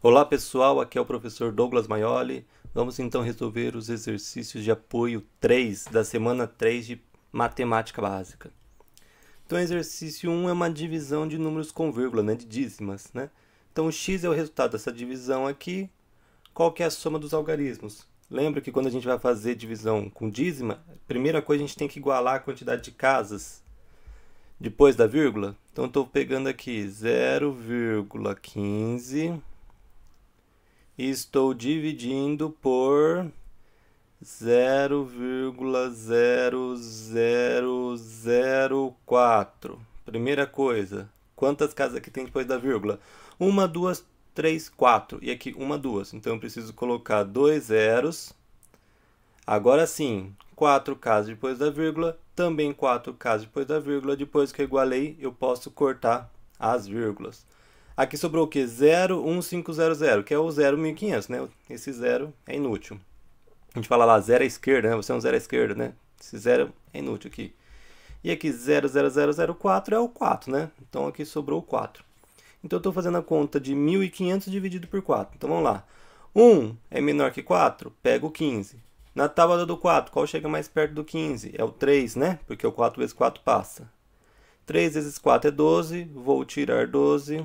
Olá pessoal, aqui é o professor Douglas Maioli. Vamos então resolver os exercícios de apoio 3 da semana 3 de matemática básica. Então, exercício 1 é uma divisão de números com vírgula, né, de dízimas, né? Então, o x é o resultado dessa divisão aqui. Qual que é a soma dos algarismos? Lembra que quando a gente vai fazer divisão com dízima, primeira coisa a gente tem que igualar a quantidade de casas depois da vírgula. Então, estou pegando aqui 0,15 estou dividindo por 0,0004. Primeira coisa, quantas casas aqui tem depois da vírgula? Uma, duas, três, quatro. E aqui uma, duas. Então eu preciso colocar dois zeros. Agora sim, quatro casas depois da vírgula, também quatro casas depois da vírgula. Depois que eu igualei, eu posso cortar as vírgulas. Aqui sobrou o quê? 01500, que é o 0.500, né? Esse zero é inútil. A gente fala lá, zero à é esquerda, né? Você é um zero à esquerda, né? Esse zero é inútil aqui. E aqui 00004 é o 4, né? Então aqui sobrou o 4. Então eu estou fazendo a conta de 1.500 dividido por 4. Então vamos lá. 1 é menor que 4? Pega o 15. Na tábua do 4, qual chega mais perto do 15? É o 3, né? Porque o 4 vezes 4 passa. 3 vezes 4 é 12, vou tirar 12,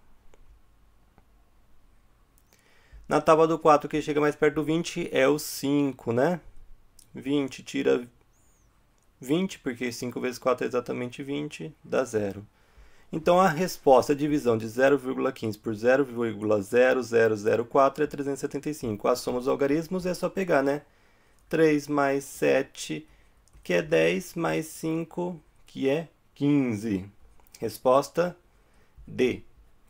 Na tábua do 4, que chega mais perto do 20 é o 5, né? 20 tira 20, porque 5 vezes 4 é exatamente 20, dá 0. Então a resposta, a divisão de 0,15 por 0,0004 é 375. A soma dos algarismos é só pegar, né? 3 mais 7, que é 10, mais 5, que é 15. Resposta D,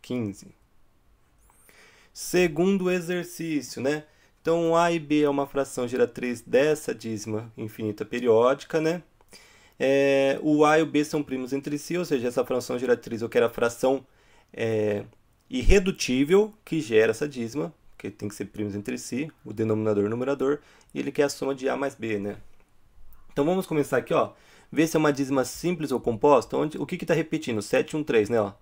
15 segundo exercício, né? Então, A e B é uma fração geratriz dessa dízima infinita periódica, né? É, o A e o B são primos entre si, ou seja, essa fração geratriz eu quero a fração é, irredutível que gera essa dízima, que tem que ser primos entre si, o denominador e o numerador, e ele quer é a soma de A mais B, né? Então, vamos começar aqui, ó. Ver se é uma dízima simples ou composta. Onde, o que está repetindo? 7, 1, 3, né? Ó.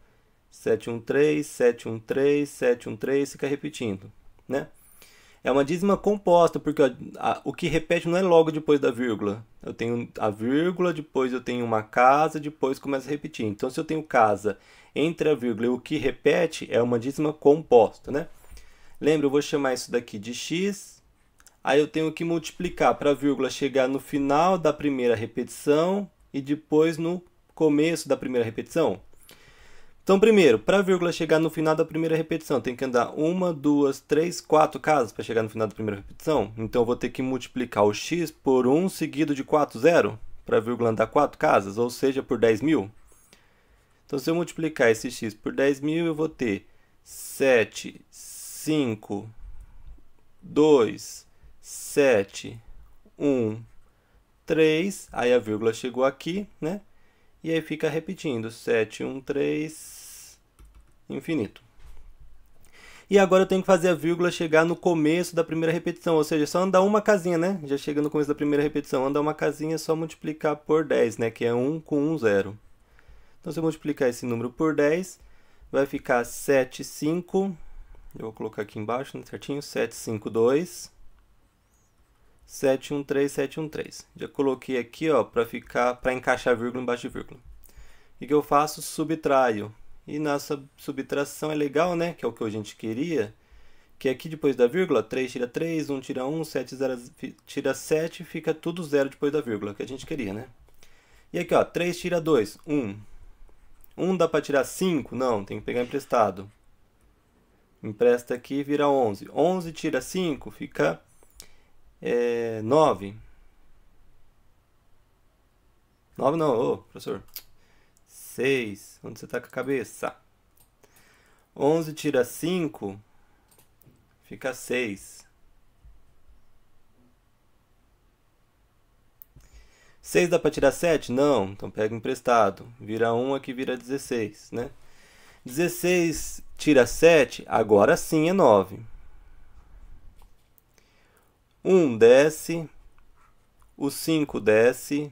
713, 713, 713, fica repetindo, né? É uma dízima composta, porque ó, a, o que repete não é logo depois da vírgula. Eu tenho a vírgula, depois eu tenho uma casa, depois começa a repetir. Então, se eu tenho casa entre a vírgula e o que repete, é uma dízima composta, né? Lembra, eu vou chamar isso daqui de x. Aí eu tenho que multiplicar para a vírgula chegar no final da primeira repetição e depois no começo da primeira repetição. Então, primeiro, para a vírgula chegar no final da primeira repetição, tem que andar uma, duas, três, quatro casas para chegar no final da primeira repetição. Então, eu vou ter que multiplicar o x por 1 seguido de 4, 0, para a vírgula andar quatro casas, ou seja, por 10 mil. Então, se eu multiplicar esse x por 10 mil, eu vou ter 7, 5, 2, 7, 1, 3. Aí a vírgula chegou aqui, né? E aí fica repetindo: 7, 1, 3, infinito. E agora eu tenho que fazer a vírgula chegar no começo da primeira repetição, ou seja, só andar uma casinha, né? Já chega no começo da primeira repetição, andar uma casinha é só multiplicar por 10, né? Que é 1 com 1, 0. Então, se eu multiplicar esse número por 10, vai ficar 7, 5. Eu vou colocar aqui embaixo, né? certinho? 7, 5, 2. 7, 1, 3, 7, 1, 3. Já coloquei aqui, ó, para ficar, para encaixar vírgula embaixo de vírgula. O que eu faço? Subtraio e na subtração é legal, né? Que é o que a gente queria. Que é aqui depois da vírgula, 3 tira 3, 1 tira 1, 7 zero, tira 7, fica tudo zero depois da vírgula, que a gente queria, né? E aqui, ó, 3 tira 2, 1. 1 dá para tirar 5? Não, tem que pegar emprestado. Empresta aqui vira 11. 11 tira 5, fica é, 9. 9 não, ô, professor. 6. Onde você está com a cabeça? 11 tira 5, fica 6. 6 dá para tirar 7? Não, então pega emprestado. Vira 1 aqui, vira 16, né? 16 tira 7, agora sim é 9. 1 desce, o 5 desce,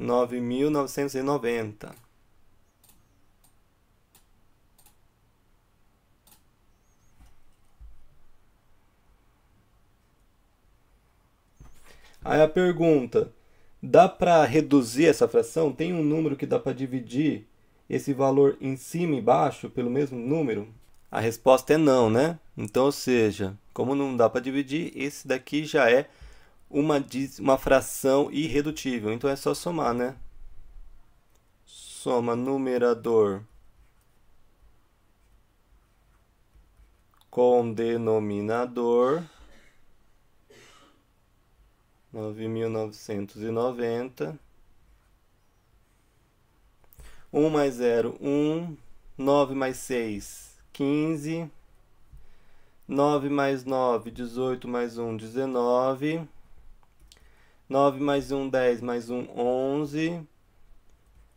nove mil novecentos e noventa Aí a pergunta: dá para reduzir essa fração? Tem um número que dá para dividir esse valor em cima e baixo pelo mesmo número? A resposta é não, né? Então, ou seja, como não dá para dividir, esse daqui já é uma, uma fração irredutível. Então é só somar, né? Soma numerador com denominador 9.990. 1 mais 0, 1. 9 mais 6, 15. 9 mais 9, 18 mais 1, 19. 9 mais 1, 10, mais 1, 11.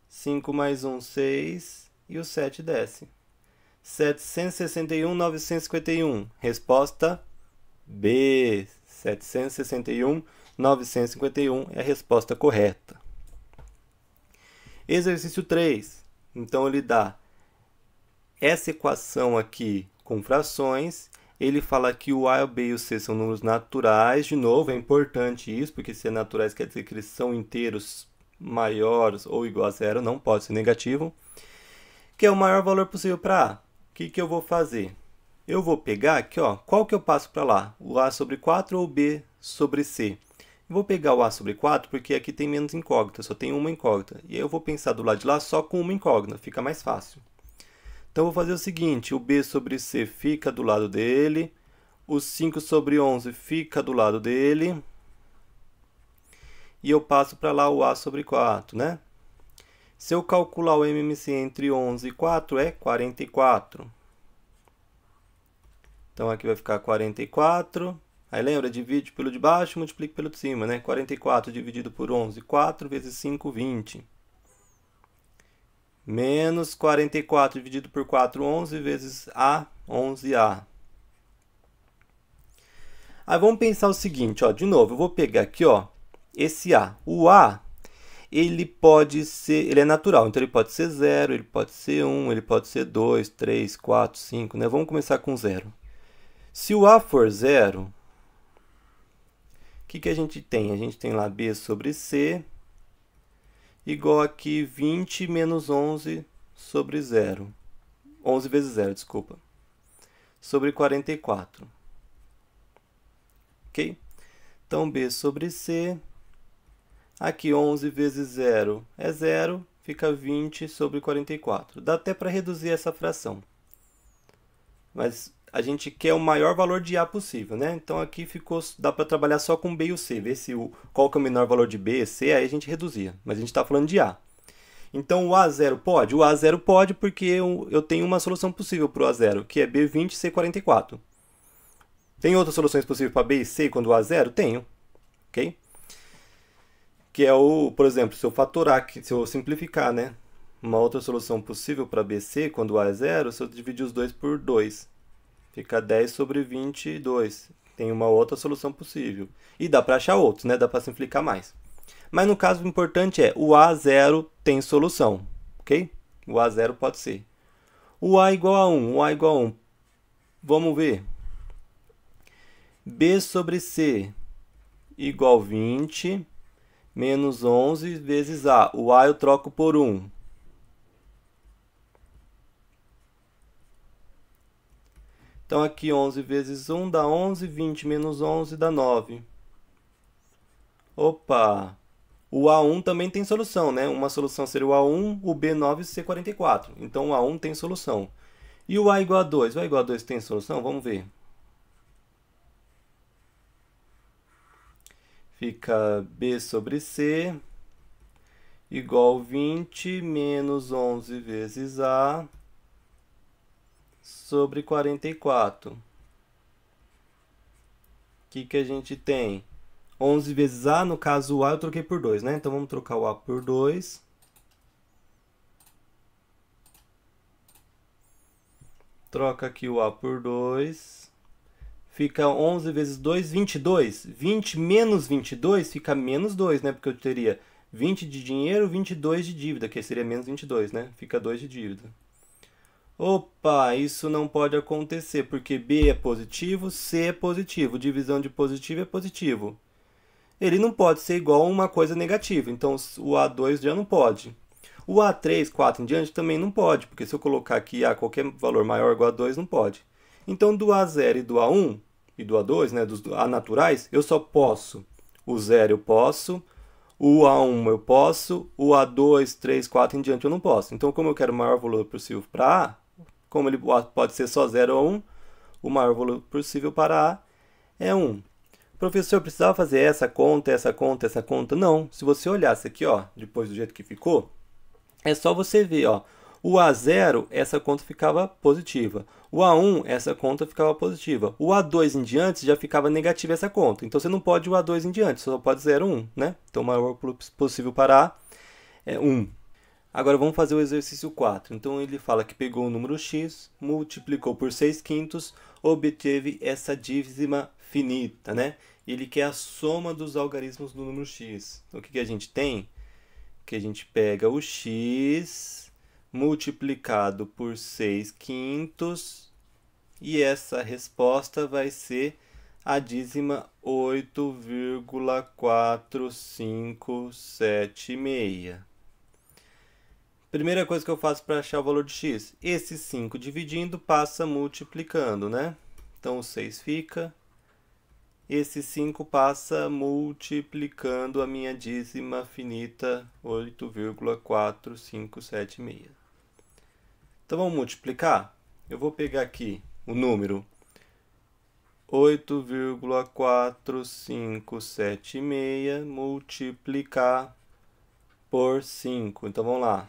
5 mais 1, 6. E o 7 desce. 761, 951. Resposta B. 761, 951 é a resposta correta. Exercício 3. Então, ele dá essa equação aqui com frações ele fala que o A, o B e o C são números naturais. De novo, é importante isso, porque se é naturais quer dizer que eles são inteiros maiores ou igual a zero, não pode ser negativo. Que é o maior valor possível para A. O que, que eu vou fazer? Eu vou pegar aqui, ó, qual que eu passo para lá? O A sobre 4 ou o B sobre C? vou pegar o A sobre 4 porque aqui tem menos incógnita, só tem uma incógnita. E aí eu vou pensar do lado de lá só com uma incógnita, fica mais fácil. Então, vou fazer o seguinte, o B sobre C fica do lado dele, o 5 sobre 11 fica do lado dele, e eu passo para lá o A sobre 4, né? Se eu calcular o MMC entre 11 e 4, é 44. Então, aqui vai ficar 44. Aí, lembra, divide pelo de baixo, multiplica pelo de cima, né? 44 dividido por 11, 4 vezes 5, 20 menos 44 dividido por 4, 11 vezes A, 11A. Aí vamos pensar o seguinte, ó, de novo, eu vou pegar aqui, ó, esse A. O A, ele pode ser, ele é natural, então ele pode ser 0, ele pode ser 1, um, ele pode ser 2, 3, 4, 5, né? Vamos começar com 0. Se o A for 0, o que, que a gente tem? A gente tem lá B sobre C, igual aqui 20 menos 11 sobre 0. 11 vezes 0, desculpa. Sobre 44. Ok? Então, B sobre C. Aqui, 11 vezes 0 é 0, fica 20 sobre 44. Dá até para reduzir essa fração. Mas a gente quer o maior valor de A possível, né? Então aqui ficou, dá para trabalhar só com B e o C, ver se o, qual que é o menor valor de B, e C, aí a gente reduzia. Mas a gente está falando de A. Então o A0 pode? O A0 pode porque eu, eu tenho uma solução possível para o A0, que é B20 C44. Tem outras soluções possíveis para B e C quando o A0? Tenho. Ok? Que é o, por exemplo, se eu fatorar, se eu simplificar, né? Uma outra solução possível para BC quando o A é zero, se eu dividir os dois por 2. Fica 10 sobre 22. Tem uma outra solução possível. E dá para achar outros, né? Dá para simplificar mais. Mas no caso, o importante é o A0 tem solução, ok? O A0 pode ser. O A igual a 1, o A igual a 1. Vamos ver. B sobre C igual 20 menos 11 vezes A. O A eu troco por 1. Então aqui 11 vezes 1 dá 11, 20 menos 11 dá 9. Opa! O A1 também tem solução, né? Uma solução seria o A1, o B9 e o C44. Então o A1 tem solução. E o A igual a 2? O A igual a 2 tem solução? Vamos ver. Fica B sobre C igual 20 menos 11 vezes A sobre 44. O que, que a gente tem? 11 vezes A, no caso o A eu troquei por 2, né? Então vamos trocar o A por 2. Troca aqui o A por 2. Fica 11 vezes 2, 22. 20 menos 22 fica menos 2, né? Porque eu teria 20 de dinheiro, 22 de dívida, que seria menos 22, né? Fica 2 de dívida. Opa, isso não pode acontecer, porque B é positivo, C é positivo, divisão de positivo é positivo. Ele não pode ser igual a uma coisa negativa, então o A2 já não pode. O A3, 4 em diante também não pode, porque se eu colocar aqui A qualquer valor maior igual a 2, não pode. Então do A0 e do A1, e do A2, né, dos A naturais, eu só posso. O 0 eu posso, o A1 eu posso, o A2, 3, 4 em diante eu não posso. Então como eu quero o maior valor possível para A, como ele pode ser só 0 ou 1, um, o maior valor possível para A é 1. Um. Professor, precisava fazer essa conta, essa conta, essa conta? Não. Se você olhasse aqui, ó, depois do jeito que ficou, é só você ver, ó, o A0, essa conta ficava positiva. O A1, essa conta ficava positiva. O A2 em diante já ficava negativa essa conta. Então você não pode o A2 em diante, só pode 0, 1, né? Então o maior possível para A é 1. Agora vamos fazer o exercício 4. Então ele fala que pegou o número x, multiplicou por 6 quintos, obteve essa dízima finita, né? Ele quer a soma dos algarismos do número x. Então, o que, que a gente tem? Que a gente pega o x multiplicado por 6 quintos e essa resposta vai ser a dízima 8,4576. Primeira coisa que eu faço para achar o valor de x, esse 5 dividindo passa multiplicando, né? Então o 6 fica, esse 5 passa multiplicando a minha dízima finita 8,4576. Então vamos multiplicar? Eu vou pegar aqui o número 8,4576 multiplicar por 5. Então vamos lá.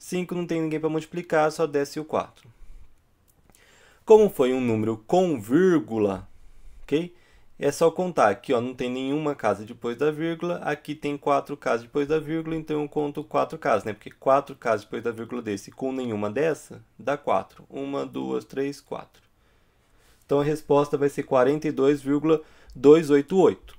5 não tem ninguém para multiplicar, só desce o 4. Como foi um número com vírgula, É só contar aqui, ó, não tem nenhuma casa depois da vírgula, aqui tem 4 casas depois da vírgula, então eu conto 4 casas, né? Porque 4 casas depois da vírgula desse com nenhuma dessa, dá 4. 1, 2, 3, 4. Então a resposta vai ser 42,288.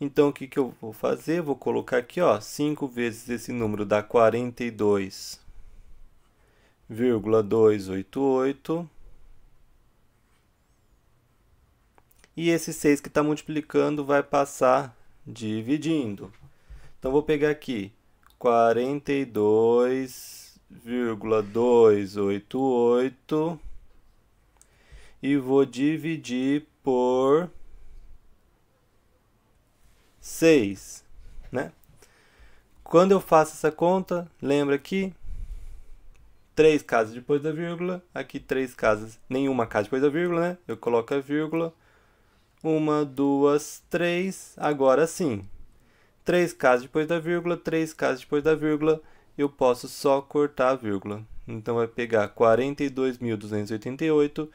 Então, o que, que eu vou fazer? Vou colocar aqui, ó, 5 vezes esse número dá 42,288. E esse 6 que está multiplicando vai passar dividindo. Então, vou pegar aqui 42,288 e vou dividir por 6, né? Quando eu faço essa conta, lembra aqui? 3 casas depois da vírgula, aqui 3 casas, nenhuma casa depois da vírgula, né? Eu coloco a vírgula, 1, 2, 3. agora sim. 3 casas depois da vírgula, 3 casas depois da vírgula, eu posso só cortar a vírgula. Então vai pegar 42.288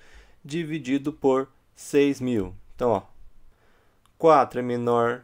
dividido por 6.000. Então, ó, 4 é menor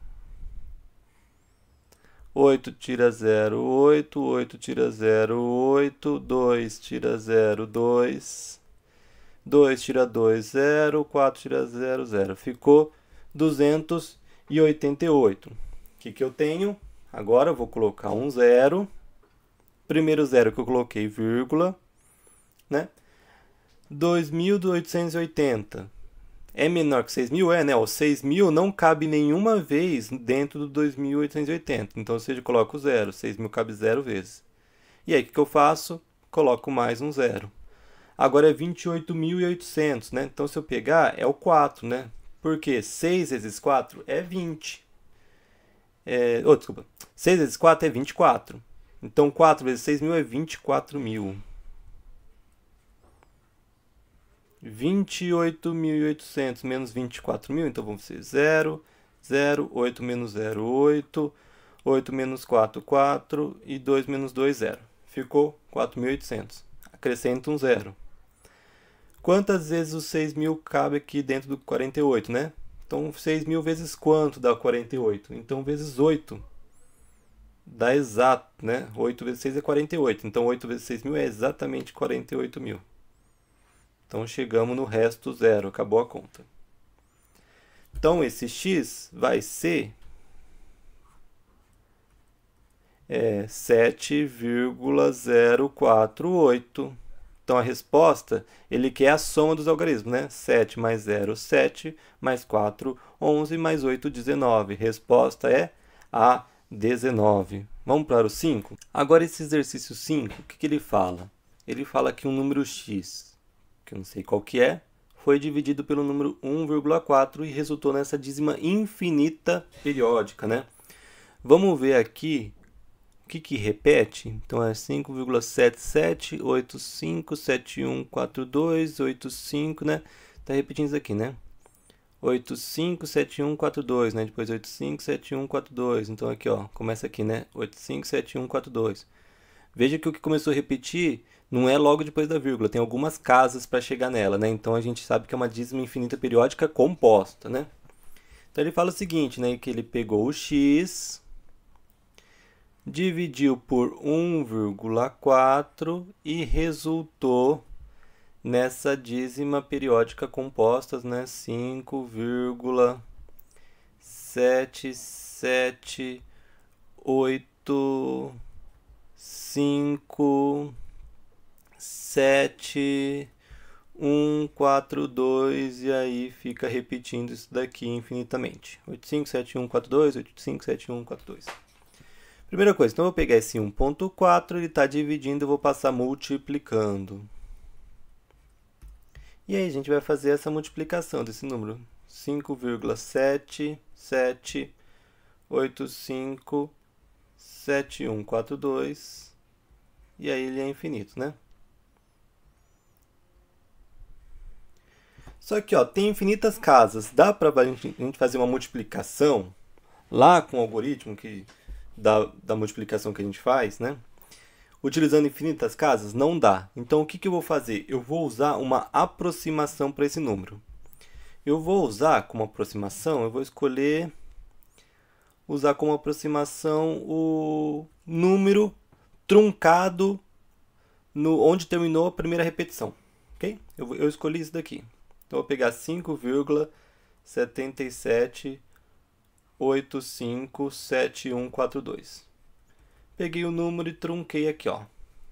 8 tira 0, 8, 8 tira 0, 8, 2 tira 0, 2, 2 tira 2, 0, 4 tira 0, 0. Ficou 288. O que, que eu tenho? Agora eu vou colocar um zero. Primeiro zero que eu coloquei vírgula, né? 2880 é menor que 6.000? É, né? O 6.000 não cabe nenhuma vez dentro do 2.880. Então, ou você coloca o zero. 6.000 cabe zero vezes. E aí, o que, que eu faço? Coloco mais um zero. Agora é 28.800, né? Então, se eu pegar, é o 4, né? Porque 6 vezes 4 é 20. É, oh, desculpa. 6 vezes 4 é 24. Então, 4 vezes 6.000 é 24.000. 28.800 menos 24.000, então vamos ser 0, 0, 8 menos 0, 8, 8 menos 4, 4 e 2 menos 2, 0. Ficou 4.800. Acrescenta um zero. Quantas vezes os 6.000 cabe aqui dentro do 48, né? Então, 6.000 vezes quanto dá 48? Então, vezes 8 dá exato, né? 8 vezes 6 é 48. Então, 8 vezes 6.000 é exatamente 48.000. Então chegamos no resto zero, acabou a conta. Então esse x vai ser é 7,048. Então a resposta, ele quer a soma dos algarismos, né? 7 mais 0, 7, mais 4, 11, mais 8, 19. Resposta é a 19. Vamos para o 5? Agora esse exercício 5, o que, que ele fala? Ele fala que um número x que eu não sei qual que é, foi dividido pelo número 1,4 e resultou nessa dízima infinita periódica, né? Vamos ver aqui o que, que repete. Então é 5,7785714285, né? Tá repetindo isso aqui, né? 857142, né? Depois 857142. Então aqui, ó, começa aqui, né? 857142. Veja que o que começou a repetir não é logo depois da vírgula, tem algumas casas para chegar nela, né? Então a gente sabe que é uma dízima infinita periódica composta, né? Então ele fala o seguinte, né, que ele pegou o x, dividiu por 1,4 e resultou nessa dízima periódica composta, né, 5,7785 7, 1, 4, 2, e aí fica repetindo isso daqui infinitamente. 8, 5, 7, 1, 4, 2, 8, 5, 7, 1, 4, 2. Primeira coisa, então eu vou pegar esse 1.4, ele está dividindo, eu vou passar multiplicando. E aí a gente vai fazer essa multiplicação desse número. 5,77857142. E aí ele é infinito, né? Só que ó, tem infinitas casas. Dá para a gente fazer uma multiplicação lá com o algoritmo que da, da multiplicação que a gente faz, né? Utilizando infinitas casas? Não dá. Então o que, que eu vou fazer? Eu vou usar uma aproximação para esse número. Eu vou usar como aproximação, eu vou escolher usar como aproximação o número truncado no onde terminou a primeira repetição. Ok? Eu, eu escolhi isso daqui. Então eu vou pegar 5,77857142. Peguei o número e trunquei aqui, ó.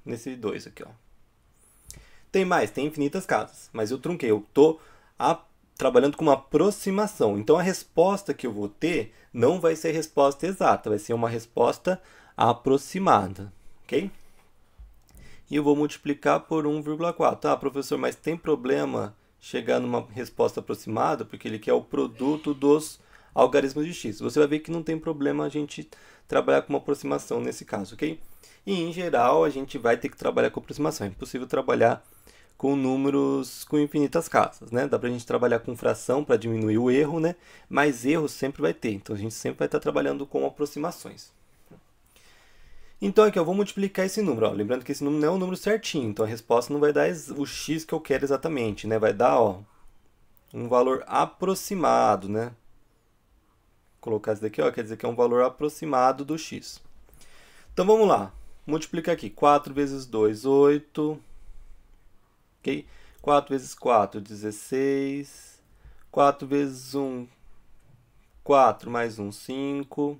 Nesse 2 aqui, ó. Tem mais, tem infinitas casas, mas eu trunquei, eu tô a, trabalhando com uma aproximação. Então a resposta que eu vou ter não vai ser resposta exata, vai ser uma resposta aproximada, ok? E eu vou multiplicar por 1,4. Ah, professor, mas tem problema chegar numa resposta aproximada, porque ele quer o produto dos algarismos de x. Você vai ver que não tem problema a gente trabalhar com uma aproximação nesse caso, ok? E em geral a gente vai ter que trabalhar com aproximação. É impossível trabalhar com números com infinitas casas, né? Dá para a gente trabalhar com fração para diminuir o erro, né? Mas erro sempre vai ter, então a gente sempre vai estar tá trabalhando com aproximações. Então aqui eu vou multiplicar esse número, ó. lembrando que esse número não é um número certinho, então a resposta não vai dar o x que eu quero exatamente, né? Vai dar ó, um valor aproximado, né? Vou colocar isso daqui, ó, quer dizer que é um valor aproximado do x. Então vamos lá, multiplicar aqui, 4 vezes 2, 8, ok? 4 vezes 4, 16, 4 vezes 1, 4 mais 1, 5,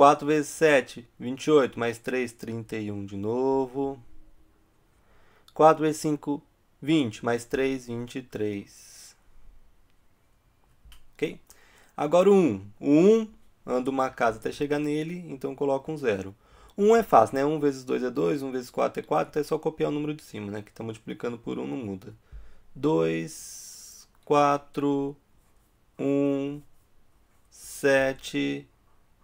4 vezes 7, 28, mais 3, 31 de novo. 4 vezes 5, 20, mais 3, 23. Ok? Agora o 1. O 1 anda uma casa até chegar nele, então coloca um zero. 1 é fácil, né? 1 vezes 2 é 2, 1 vezes 4 é 4, então é só copiar o número de cima, né? Que está multiplicando por 1 não muda. 2, 4, 1, 7,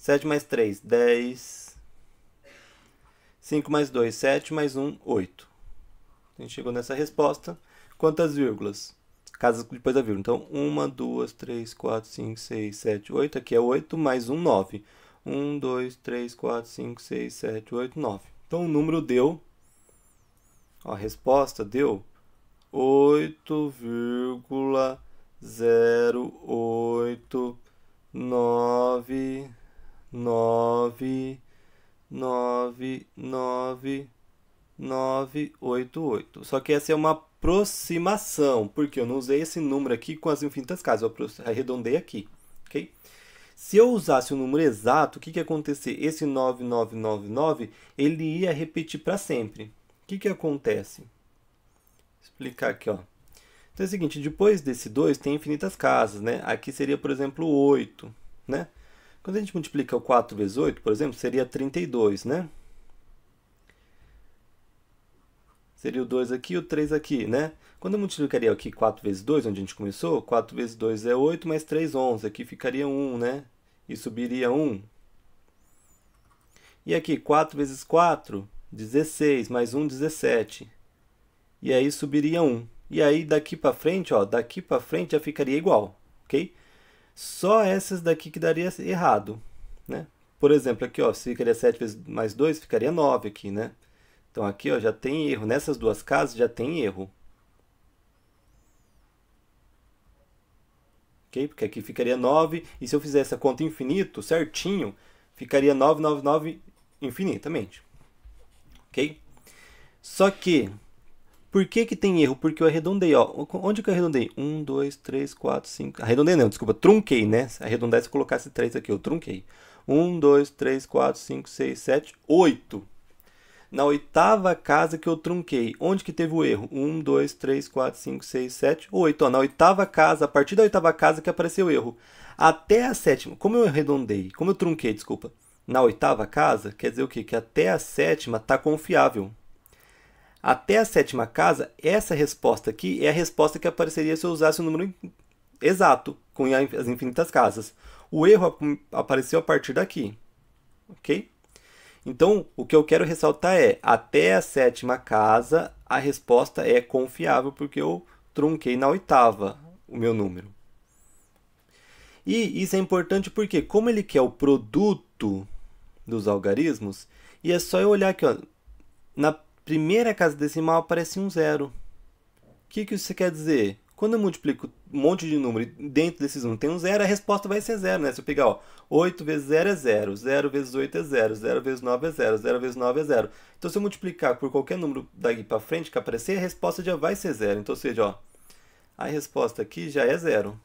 7 mais 3, 10. 5 mais 2, 7 mais 1, 8. A gente chegou nessa resposta. Quantas vírgulas? Casas depois da vírgula. Então, 1, 2, 3, 4, 5, 6, 7, 8. Aqui é 8 mais 1, 9. 1, 2, 3, 4, 5, 6, 7, 8, 9. Então, o número deu... Ó, a resposta deu 8,089 nove nove nove nove oito oito Só que essa é uma aproximação, porque eu não usei esse número aqui com as infinitas casas, eu arredondei aqui, ok? Se eu usasse o número exato, o que, que ia acontecer? Esse 9999, ele ia repetir para sempre. O que, que acontece? Vou explicar aqui, ó. Então é o seguinte, depois desse 2 tem infinitas casas, né? Aqui seria, por exemplo, 8, né? Quando a gente multiplica o 4 vezes 8, por exemplo, seria 32, né? Seria o 2 aqui e o 3 aqui, né? Quando eu multiplicaria aqui 4 vezes 2, onde a gente começou, 4 vezes 2 é 8, mais 3, 11. Aqui ficaria 1, né? E subiria 1. E aqui, 4 vezes 4, 16, mais 1, 17. E aí subiria 1. E aí, daqui para frente, ó, daqui para frente já ficaria igual, ok? ok? Só essas daqui que daria errado, né? Por exemplo, aqui, ó, se ficaria 7 vezes mais 2, ficaria 9 aqui, né? Então aqui, ó, já tem erro. Nessas duas casas já tem erro. Ok? Porque aqui ficaria 9. E se eu fizesse a conta infinito, certinho, ficaria 9, 9, 9 infinitamente. Ok? Só que por que, que tem erro? Porque eu arredondei, ó. Onde que eu arredondei? 1, 2, 3, 4, 5. Arredondei não, desculpa, trunquei, né? Se arredondar se colocasse 3 aqui, eu trunquei. 1, 2, 3, 4, 5, 6, 7, 8. Na oitava casa que eu trunquei, onde que teve o erro? 1, 2, 3, 4, 5, 6, 7, 8. Ó, na oitava casa, a partir da oitava casa que apareceu o erro. Até a sétima. Como eu arredondei, como eu trunquei, desculpa. Na oitava casa, quer dizer o quê? Que até a sétima está confiável até a sétima casa, essa resposta aqui é a resposta que apareceria se eu usasse o número exato com as infinitas casas. O erro apareceu a partir daqui, ok? Então, o que eu quero ressaltar é, até a sétima casa, a resposta é confiável, porque eu trunquei na oitava o meu número. E isso é importante porque, como ele quer o produto dos algarismos, e é só eu olhar aqui, ó, na primeira casa decimal aparece um zero. O que, que isso quer dizer? Quando eu multiplico um monte de número e dentro desses um tem um zero, a resposta vai ser zero, né? Se eu pegar, ó, 8 vezes 0 é zero, 0 vezes 8 é zero, 0 vezes 9 é zero, 0 vezes 9 é zero. Então, se eu multiplicar por qualquer número daqui para frente que aparecer, a resposta já vai ser zero. Então, ou seja, ó, a resposta aqui já é zero.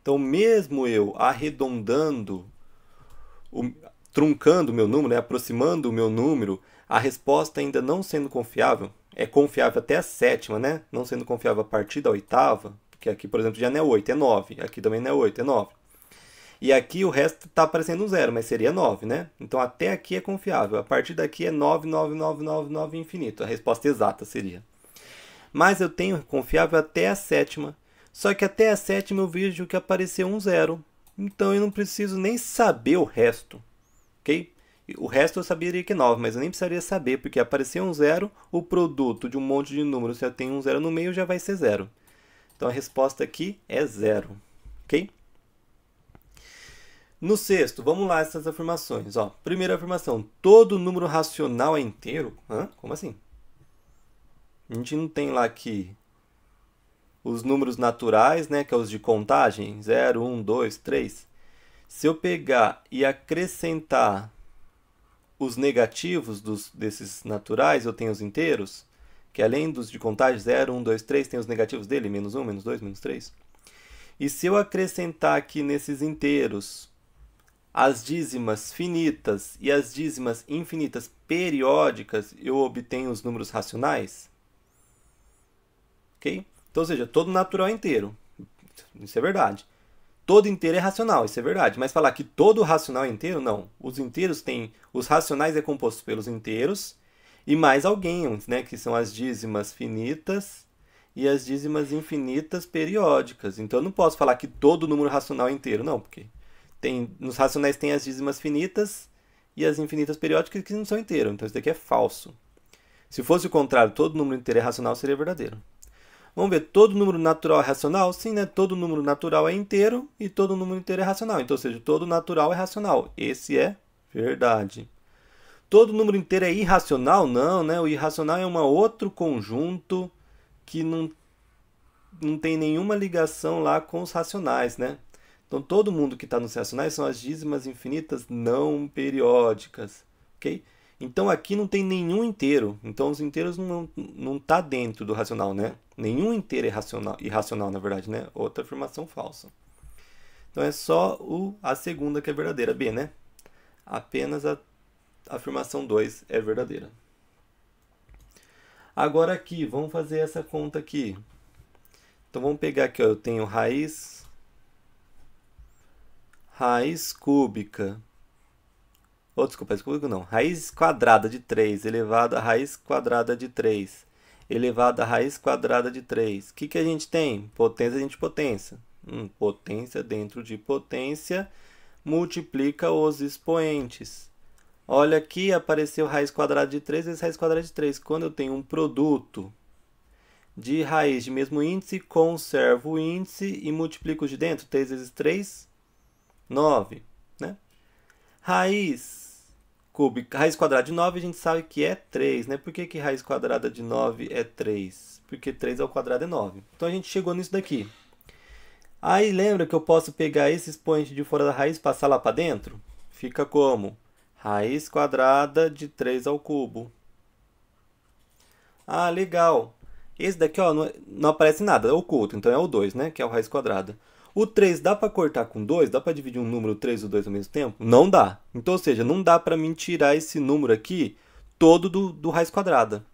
Então, mesmo eu arredondando, o, truncando o meu número, né, aproximando o meu número, a resposta ainda não sendo confiável, é confiável até a sétima, né? Não sendo confiável a partir da oitava, porque aqui, por exemplo, já não é 8, é 9. Aqui também não é 8, é 9. E aqui o resto está aparecendo um zero, mas seria 9, né? Então até aqui é confiável. A partir daqui é 9, 9, 9, 9, 9 infinito. A resposta exata seria. Mas eu tenho confiável até a sétima. Só que até a sétima eu vejo que apareceu um zero. Então eu não preciso nem saber o resto. Ok? O resto eu saberia que 9, é mas eu nem precisaria saber, porque apareceu um zero, o produto de um monte de números, se eu tenho um zero no meio, já vai ser zero. Então a resposta aqui é zero, ok? No sexto, vamos lá essas afirmações. Ó, primeira afirmação, todo número racional é inteiro? Hã? Como assim? A gente não tem lá que os números naturais, né, que é os de contagem, 0, 1, 2, 3. Se eu pegar e acrescentar os negativos dos, desses naturais, eu tenho os inteiros, que além dos de contagem 0, 1, 2, 3, tem os negativos dele, menos 1, menos 2, menos 3. E se eu acrescentar aqui nesses inteiros as dízimas finitas e as dízimas infinitas periódicas, eu obtenho os números racionais? Ok? Então, ou seja, todo natural inteiro. Isso é verdade todo inteiro é racional, isso é verdade. Mas falar que todo racional é inteiro, não. Os inteiros têm. Os racionais é composto pelos inteiros e mais alguém, né? Que são as dízimas finitas e as dízimas infinitas periódicas. Então eu não posso falar que todo número racional é inteiro, não, porque tem, nos racionais tem as dízimas finitas e as infinitas periódicas que não são inteiros. Então isso daqui é falso. Se fosse o contrário, todo número inteiro é racional seria verdadeiro. Vamos ver, todo número natural é racional? Sim, né? Todo número natural é inteiro e todo número inteiro é racional. Então, ou seja, todo natural é racional. Esse é verdade. Todo número inteiro é irracional? Não, né? O irracional é um outro conjunto que não, não tem nenhuma ligação lá com os racionais, né? Então, todo mundo que está nos racionais são as dízimas infinitas não periódicas, ok? Então, aqui não tem nenhum inteiro. Então, os inteiros não estão não tá dentro do racional, né? Nenhum inteiro é irracional, irracional, na verdade, né? Outra afirmação falsa. Então é só o, a segunda que é verdadeira, B, né? Apenas a, a afirmação 2 é verdadeira. Agora aqui, vamos fazer essa conta aqui. Então vamos pegar aqui, ó, eu tenho raiz raiz cúbica. Ou oh, desculpa, raiz cúbica não, raiz quadrada de 3 elevado a raiz quadrada de 3 elevado à raiz quadrada de 3. O que, que a gente tem? Potência dentro de potência. Hum, potência dentro de potência multiplica os expoentes. Olha aqui, apareceu raiz quadrada de 3 vezes raiz quadrada de 3. Quando eu tenho um produto de raiz de mesmo índice, conservo o índice e multiplico de dentro. 3 vezes 3, 9. Né? Raiz cúbica, raiz quadrada de 9 a gente sabe que é 3, né? Por que, que raiz quadrada de 9 é 3? Porque 3 ao quadrado é 9. Então a gente chegou nisso daqui. Aí lembra que eu posso pegar esse expoente de fora da raiz e passar lá para dentro? Fica como raiz quadrada de 3 ao cubo. Ah, legal. Esse daqui ó, não, não aparece nada, é oculto, então é o 2, né? Que é o raiz quadrada. O 3 dá para cortar com 2? Dá para dividir um número 3 e 2 ao mesmo tempo? Não dá. Então, ou seja, não dá para mim tirar esse número aqui todo do, do raiz quadrada.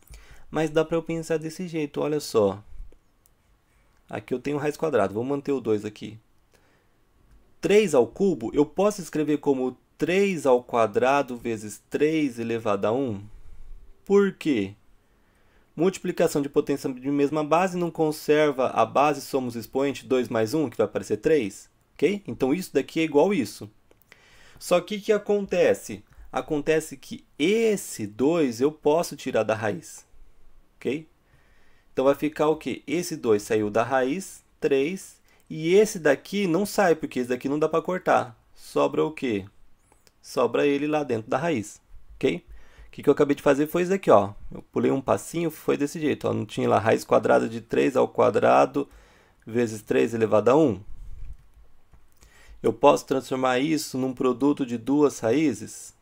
Mas dá para eu pensar desse jeito, olha só. Aqui eu tenho raiz quadrada, vou manter o 2 aqui. 3 ao cubo, eu posso escrever como 3 ao quadrado vezes 3 elevado a 1? Por quê? Multiplicação de potência de mesma base não conserva a base somos expoente 2 mais 1, que vai aparecer 3. Okay? Então isso daqui é igual a isso. Só que o que acontece? Acontece que esse 2 eu posso tirar da raiz. Ok? Então vai ficar o quê? Esse 2 saiu da raiz, 3. E esse daqui não sai, porque esse daqui não dá para cortar. Sobra o quê? Sobra ele lá dentro da raiz. Ok? O que, que eu acabei de fazer foi isso aqui, ó. Eu pulei um passinho, foi desse jeito, ó. Não tinha lá raiz quadrada de 3 ao quadrado vezes 3 elevado a 1. Eu posso transformar isso num produto de duas raízes?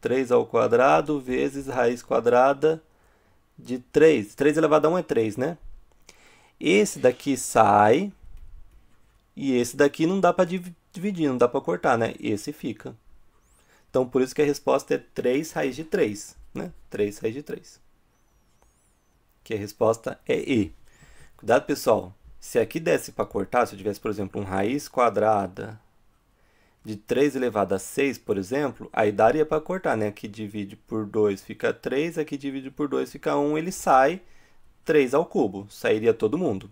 3 ao quadrado vezes raiz quadrada de 3. 3 elevado a 1 é 3, né? Esse daqui sai e esse daqui não dá para dividir, não dá para cortar, né? Esse fica. Então, por isso que a resposta é 3 raiz de 3, né? 3 raiz de 3. Que a resposta é E. Cuidado, pessoal. Se aqui desse para cortar, se eu tivesse, por exemplo, um raiz quadrada de 3 elevado a 6, por exemplo, aí daria para cortar, né? Aqui divide por 2 fica 3, aqui divide por 2 fica 1, ele sai 3 ao cubo, sairia todo mundo.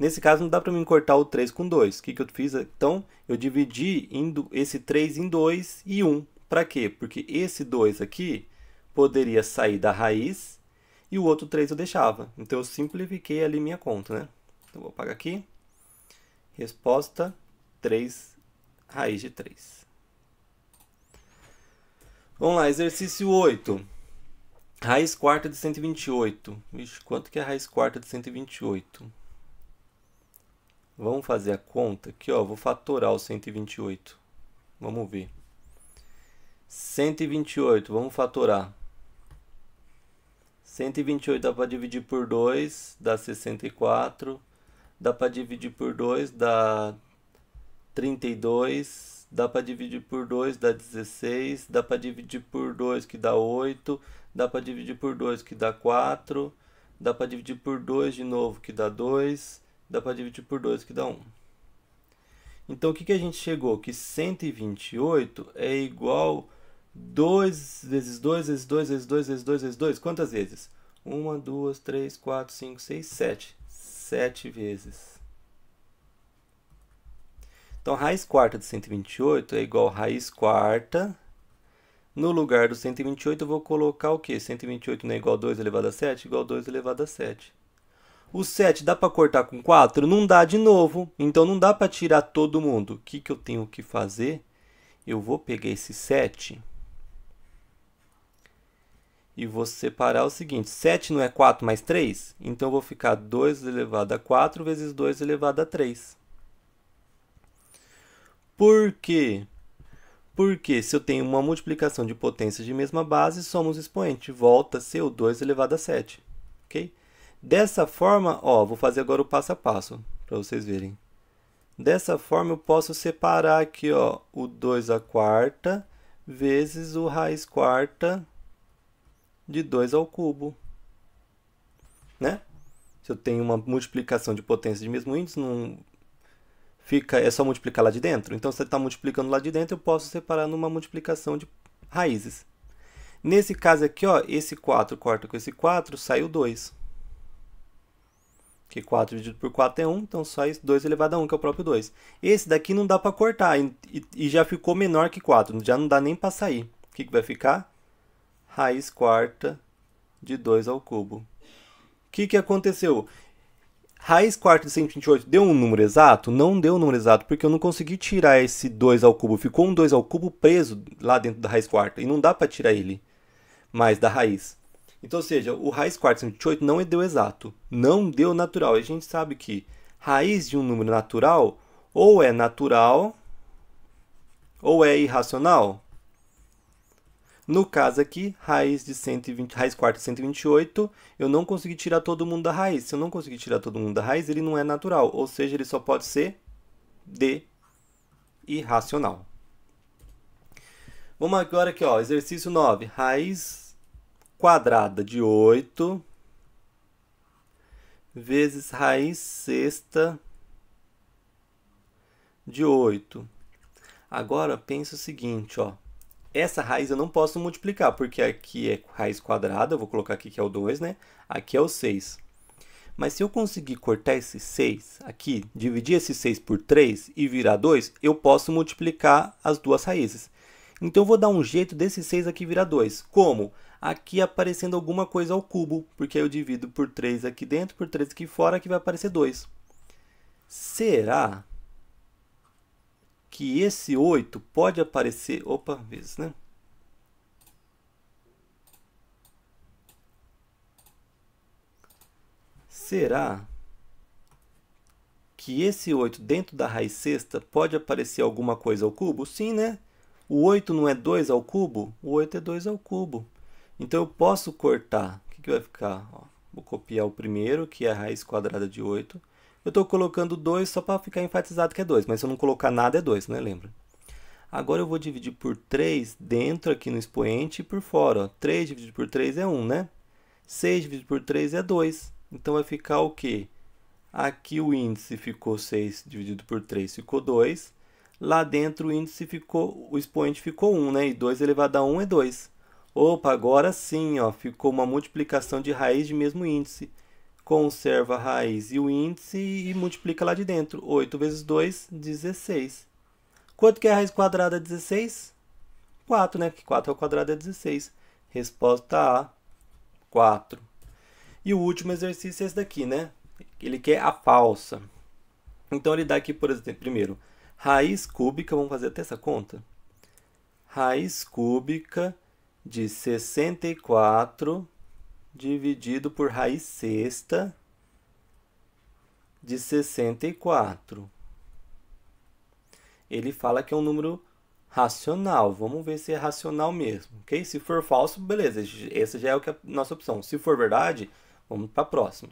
Nesse caso, não dá para mim cortar o 3 com 2. O que, que eu fiz? Então, eu dividi esse 3 em 2 e 1. Para quê? Porque esse 2 aqui poderia sair da raiz e o outro 3 eu deixava. Então, eu simplifiquei ali minha conta, né? Então, vou apagar aqui. Resposta 3, raiz de 3. Vamos lá, exercício 8. Raiz quarta de 128. Vixe, quanto que é a raiz quarta de 128? Vamos fazer a conta aqui, ó. Vou fatorar o 128. Vamos ver. 128, vamos fatorar. 128 dá para dividir por 2, dá 64. Dá para dividir por 2, dá 32. Dá para dividir por 2, dá 16. Dá para dividir por 2, que dá 8. Dá para dividir por 2, que dá 4. Dá para dividir por 2 de novo, que dá 2. Dá para dividir por 2, que dá 1. Então, o que, que a gente chegou? Que 128 é igual 2 vezes 2 vezes 2 vezes 2 vezes 2 vezes 2. Quantas vezes? 1, 2, 3, 4, 5, 6, 7. 7 vezes. Então, raiz quarta de 128 é igual a raiz quarta. No lugar do 128, eu vou colocar o quê? 128 não é igual a 2 elevado a 7? Igual a 2 elevado a 7. O 7 dá para cortar com 4? Não dá de novo. Então, não dá para tirar todo mundo. O que, que eu tenho que fazer? Eu vou pegar esse 7 e vou separar o seguinte, 7 não é 4 mais 3? Então, vou ficar 2 elevado a 4 vezes 2 elevado a 3. Por quê? Porque se eu tenho uma multiplicação de potências de mesma base, somos expoente, volta a ser o 2 elevado a 7. Okay? Dessa forma, ó, vou fazer agora o passo a passo, para vocês verem. Dessa forma, eu posso separar aqui ó, o 2 a quarta vezes o raiz quarta de 2 ao cubo. Né? Se eu tenho uma multiplicação de potência de mesmo índice, não fica é só multiplicar lá de dentro. Então, se você está multiplicando lá de dentro, eu posso separar numa multiplicação de raízes. Nesse caso aqui, ó, esse 4 corta com esse 4, saiu 2. Porque 4 dividido por 4 é 1, então sai 2 elevado a 1, que é o próprio 2. Esse daqui não dá para cortar e, e, já ficou menor que 4, já não dá nem para sair. O que, que vai ficar? raiz quarta de 2 ao cubo. O que, que aconteceu? Raiz quarta de 128 deu um número exato? Não deu um número exato, porque eu não consegui tirar esse 2 ao cubo. Ficou um 2 ao cubo preso lá dentro da raiz quarta. E não dá para tirar ele mais da raiz. Então, ou seja, o raiz quarta de 128 não deu exato. Não deu natural. E a gente sabe que raiz de um número natural ou é natural ou é irracional. No caso aqui, raiz de 120, raiz quarta de 128, eu não consegui tirar todo mundo da raiz. Se eu não conseguir tirar todo mundo da raiz, ele não é natural, ou seja, ele só pode ser de irracional. Vamos agora aqui, ó, exercício 9, raiz quadrada de 8 vezes raiz sexta de 8. Agora pensa o seguinte, ó, essa raiz eu não posso multiplicar, porque aqui é raiz quadrada, eu vou colocar aqui que é o 2, né? Aqui é o 6. Mas se eu conseguir cortar esse 6 aqui, dividir esse 6 por 3 e virar 2, eu posso multiplicar as duas raízes. Então eu vou dar um jeito desse 6 aqui virar 2. Como? Aqui aparecendo alguma coisa ao cubo, porque eu divido por 3 aqui dentro, por 3 aqui fora, que vai aparecer 2. Será? que esse 8 pode aparecer, opa, vezes, né? Será que esse 8 dentro da raiz sexta pode aparecer alguma coisa ao cubo? Sim, né? O 8 não é 2 ao cubo? O 8 é 2 ao cubo. Então eu posso cortar. O que, que vai ficar? Ó, vou copiar o primeiro, que é a raiz quadrada de 8. Eu estou colocando 2 só para ficar enfatizado que é 2, mas se eu não colocar nada é 2, né? Lembra? Agora eu vou dividir por 3 dentro aqui no expoente e por fora. 3 dividido por 3 é 1, né? 6 dividido por 3 é 2. Então vai ficar o quê? Aqui o índice ficou 6 dividido por 3 ficou 2. Lá dentro o índice ficou, o expoente ficou 1, né? E 2 elevado a 1 é 2. Opa, agora sim, ó, ficou uma multiplicação de raiz de mesmo índice conserva a raiz e o índice e multiplica lá de dentro. 8 vezes 2, 16. Quanto que é a raiz quadrada de 16? 4, né? Porque 4 ao quadrado é 16. Resposta A, 4. E o último exercício é esse daqui, né? Ele quer é a falsa. Então, ele dá aqui, por exemplo, primeiro, raiz cúbica, vamos fazer até essa conta? Raiz cúbica de 64 dividido por raiz sexta de 64. Ele fala que é um número racional. Vamos ver se é racional mesmo, ok? Se for falso, beleza, essa já é, é a nossa opção. Se for verdade, vamos para a próxima.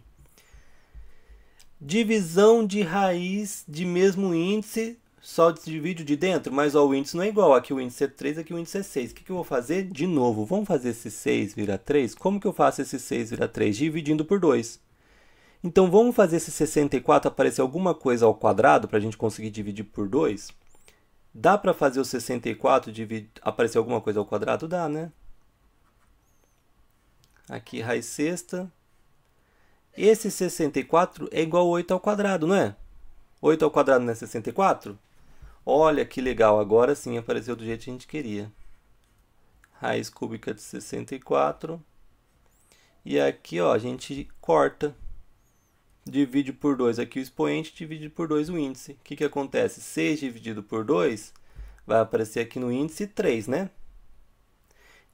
Divisão de raiz de mesmo índice só divide de dentro, mas ó, o índice não é igual. Aqui o índice é 3, aqui o índice é 6. O que, que eu vou fazer? De novo, vamos fazer esse 6 virar 3? Como que eu faço esse 6 virar 3? Dividindo por 2. Então, vamos fazer esse 64 aparecer alguma coisa ao quadrado para a gente conseguir dividir por 2? Dá para fazer o 64 dividir, aparecer alguma coisa ao quadrado? Dá, né? Aqui, raiz sexta. Esse 64 é igual a 8 ao quadrado, não é? 8 ao quadrado não é 64? Olha que legal, agora sim apareceu do jeito que a gente queria. Raiz cúbica de 64. E aqui ó, a gente corta. Divide por 2 aqui o expoente, divide por 2 o índice. O que, que acontece? 6 dividido por 2 vai aparecer aqui no índice 3, né?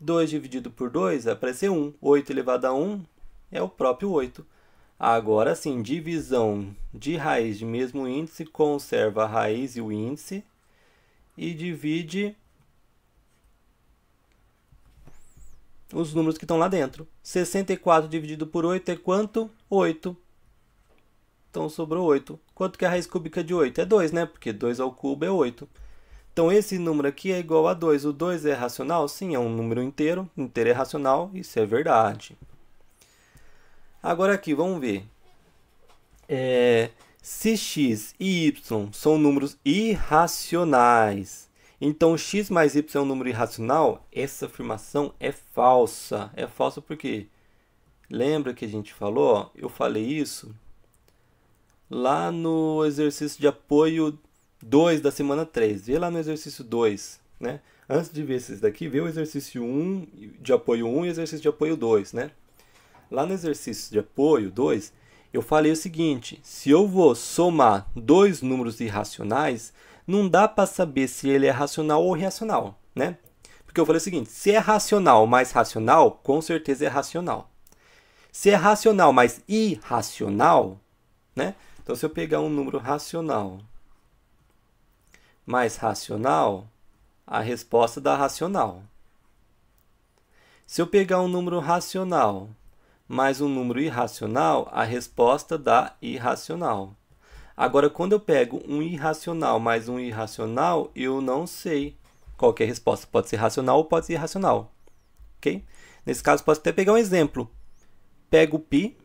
2 dividido por 2 vai aparecer 1. 8 elevado a 1 é o próprio 8. Agora sim, divisão de raiz de mesmo índice conserva a raiz e o índice e divide os números que estão lá dentro. 64 dividido por 8 é quanto? 8. Então sobrou 8. Quanto que é a raiz cúbica de 8? É 2, né? Porque 2 ao cubo é 8. Então esse número aqui é igual a 2. O 2 é racional? Sim, é um número inteiro. Inteiro é racional, isso é verdade. Agora aqui, vamos ver. É, se x e y são números irracionais, então x mais y é um número irracional, essa afirmação é falsa. É falsa porque lembra que a gente falou, eu falei isso lá no exercício de apoio 2 da semana 3. Vê lá no exercício 2, né? Antes de ver esses daqui, vê o exercício 1 de apoio 1 e o exercício de apoio 2, né? Lá no exercício de apoio 2, eu falei o seguinte: se eu vou somar dois números irracionais, não dá para saber se ele é racional ou irracional né? Porque eu falei o seguinte: se é racional mais racional, com certeza é racional. Se é racional mais irracional, né? Então se eu pegar um número racional mais racional, a resposta dá racional. Se eu pegar um número racional mais um número irracional, a resposta dá irracional. Agora, quando eu pego um irracional mais um irracional, eu não sei qual é a resposta. Pode ser racional ou pode ser irracional. Ok? Nesse caso, posso até pegar um exemplo. Pego o π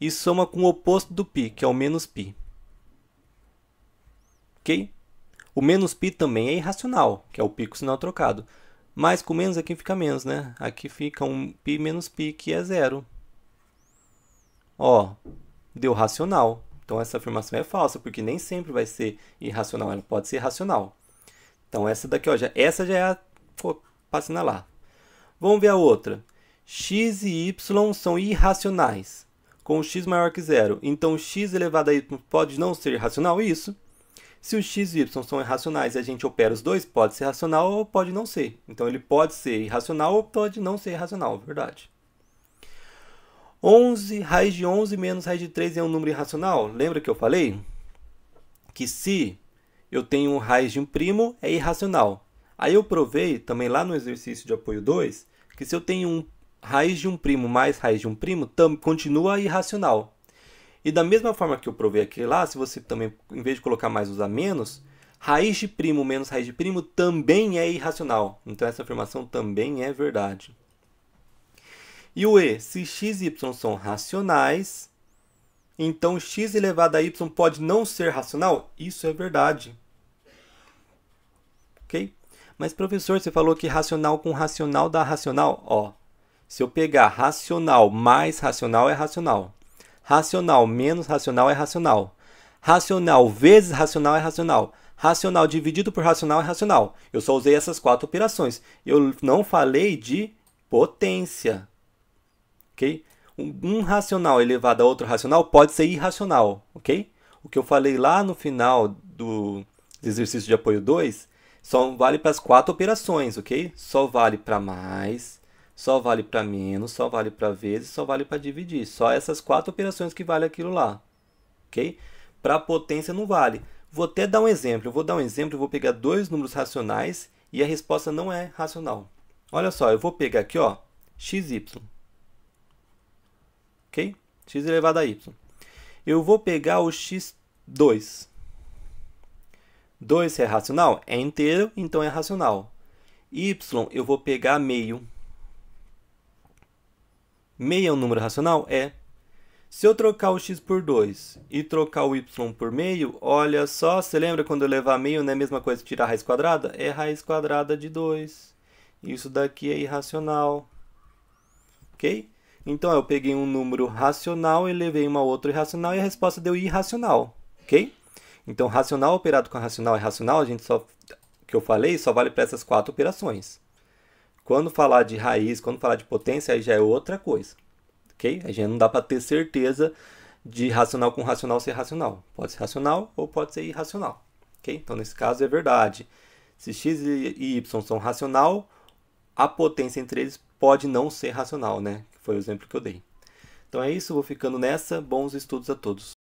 e soma com o oposto do π, que é o menos π. Ok? O menos π também é irracional, que é o π com sinal trocado. Mais com menos aqui fica menos, né? Aqui fica um π menos π, que é zero. Ó, deu racional. Então, essa afirmação é falsa, porque nem sempre vai ser irracional. Ela pode ser racional. Então, essa daqui, ó, já, essa já é a para lá. Vamos ver a outra. x e y são irracionais, com x maior que zero. Então, x elevado a y pode não ser irracional? Isso. Se os x e y são irracionais e a gente opera os dois, pode ser racional ou pode não ser. Então ele pode ser irracional ou pode não ser irracional, verdade. 11 raiz de 11 menos raiz de 3 é um número irracional? Lembra que eu falei? Que se eu tenho raiz de um primo, é irracional. Aí eu provei, também lá no exercício de apoio 2, que se eu tenho um raiz de um primo mais raiz de um primo, continua irracional. E da mesma forma que eu provei aqui lá, se você também, em vez de colocar mais usar menos, raiz de primo menos raiz de primo também é irracional. Então essa afirmação também é verdade. E o E, se x e y são racionais, então x elevado a y pode não ser racional? Isso é verdade. Ok? Mas professor, você falou que racional com racional dá racional? Ó, se eu pegar racional mais racional é racional racional menos racional é racional. Racional vezes racional é racional. Racional dividido por racional é racional. Eu só usei essas quatro operações. Eu não falei de potência. Ok? Um racional elevado a outro racional pode ser irracional. Ok? O que eu falei lá no final do exercício de apoio 2 só vale para as quatro operações, ok? Só vale para mais, só vale para menos, só vale para vezes, só vale para dividir. Só essas quatro operações que vale aquilo lá, ok? Para potência não vale. Vou até dar um exemplo. Eu vou dar um exemplo, vou pegar dois números racionais e a resposta não é racional. Olha só, eu vou pegar aqui, ó, xy. Ok? x elevado a y. Eu vou pegar o x2. 2 é racional? É inteiro, então é racional. y eu vou pegar meio. Meia é um número racional? É. Se eu trocar o x por 2 e trocar o y por meio, olha só, você lembra quando eu levar meio não é a mesma coisa que tirar raiz quadrada? É raiz quadrada de 2. Isso daqui é irracional. Ok? Então eu peguei um número racional e levei uma outra irracional e a resposta deu irracional. Ok? Então racional operado com racional é racional, a gente só que eu falei só vale para essas quatro operações. Quando falar de raiz, quando falar de potência, aí já é outra coisa. Ok? A gente não dá para ter certeza de racional com racional ser racional. Pode ser racional ou pode ser irracional. ok? Então, nesse caso, é verdade. Se x e y são racional, a potência entre eles pode não ser racional, né? Foi o exemplo que eu dei. Então é isso, vou ficando nessa. Bons estudos a todos.